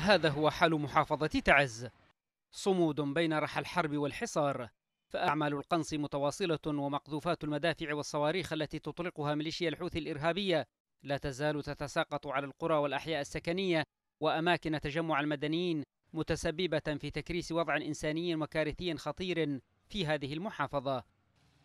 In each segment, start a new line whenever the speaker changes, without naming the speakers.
هذا هو حال محافظة تعز صمود بين رحى الحرب والحصار فأعمال القنص متواصلة ومقذوفات المدافع والصواريخ التي تطلقها ميليشيا الحوثي الإرهابية لا تزال تتساقط على القرى والأحياء السكنية وأماكن تجمع المدنيين متسببة في تكريس وضع إنساني وكارثي خطير في هذه المحافظة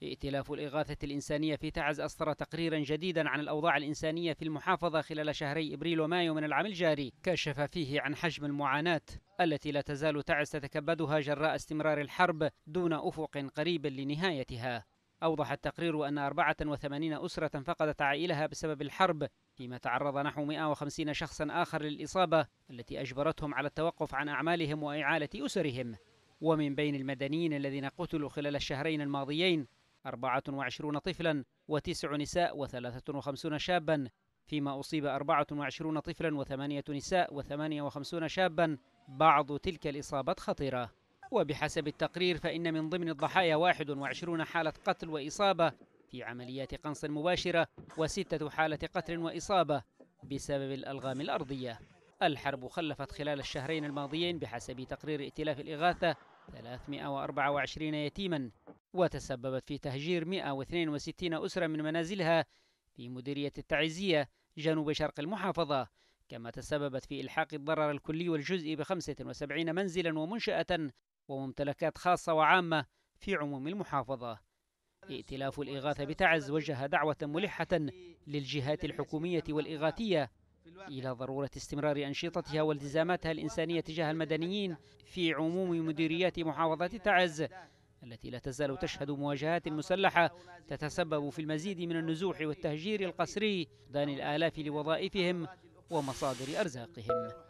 ائتلاف الإغاثة الإنسانية في تعز أصدر تقريرا جديدا عن الأوضاع الإنسانية في المحافظة خلال شهري إبريل ومايو من العام الجاري كشف فيه عن حجم المعاناة التي لا تزال تعز تتكبدها جراء استمرار الحرب دون أفق قريب لنهايتها أوضح التقرير أن 84 أسرة فقدت عائلها بسبب الحرب فيما تعرض نحو 150 شخصا آخر للإصابة التي أجبرتهم على التوقف عن أعمالهم وإعالة أسرهم ومن بين المدنيين الذين قتلوا خلال الشهرين الماضيين 24 طفلا وتسع نساء وثلاثة وخمسون شابا فيما أصيب 24 طفلا وثمانية نساء وثمانية وخمسون شابا بعض تلك الإصابات خطيرة وبحسب التقرير فإن من ضمن الضحايا 21 حالة قتل وإصابة في عمليات قنص مباشرة وستة حالة قتل وإصابة بسبب الألغام الأرضية الحرب خلفت خلال الشهرين الماضيين بحسب تقرير ائتلاف الإغاثة 324 يتيما وتسببت في تهجير 162 أسرة من منازلها في مديرية التعزية جنوب شرق المحافظة كما تسببت في إلحاق الضرر الكلي والجزئي ب 75 منزلا ومنشأة وممتلكات خاصة وعامة في عموم المحافظة ائتلاف الإغاثة بتعز وجه دعوة ملحة للجهات الحكومية والإغاثية إلى ضرورة استمرار أنشطتها والتزاماتها الإنسانية تجاه المدنيين في عموم مديريات محافظة تعز التي لا تزال تشهد مواجهات مسلحة تتسبب في المزيد من النزوح والتهجير القسري دان الآلاف لوظائفهم ومصادر أرزاقهم